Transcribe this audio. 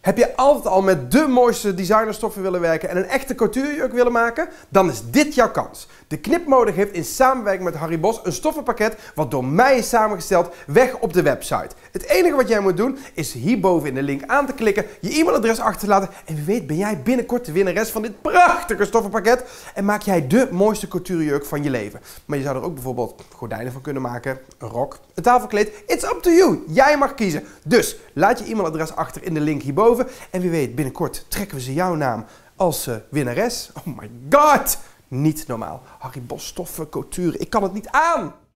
Heb je altijd al met de mooiste designerstoffen willen werken en een echte couturejurk willen maken? Dan is dit jouw kans. De Knipmode heeft in samenwerking met Harry Bos een stoffenpakket wat door mij is samengesteld weg op de website. Het enige wat jij moet doen is hierboven in de link aan te klikken, je e-mailadres achter te laten en wie weet ben jij binnenkort de winnares van dit prachtige stoffenpakket en maak jij de mooiste couturejurk van je leven. Maar je zou er ook bijvoorbeeld gordijnen van kunnen maken, een rok, een tafelkleed. It's up to you. Jij mag kiezen. Dus laat je e-mailadres achter in de link hierboven en wie weet, binnenkort trekken we ze jouw naam als eh, winnares. Oh my god! Niet normaal. Harry Bos, stoffen, couture. Ik kan het niet aan!